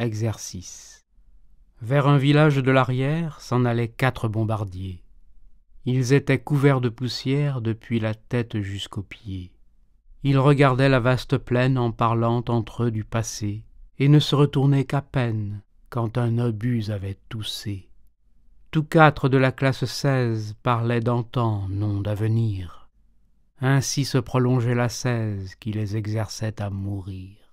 Exercice. Vers un village de l'arrière s'en allaient quatre bombardiers. Ils étaient couverts de poussière depuis la tête jusqu'aux pieds. Ils regardaient la vaste plaine en parlant entre eux du passé, et ne se retournaient qu'à peine quand un obus avait toussé. Tous quatre de la classe seize parlaient d'antan, non d'avenir. Ainsi se prolongeait la seize qui les exerçait à mourir.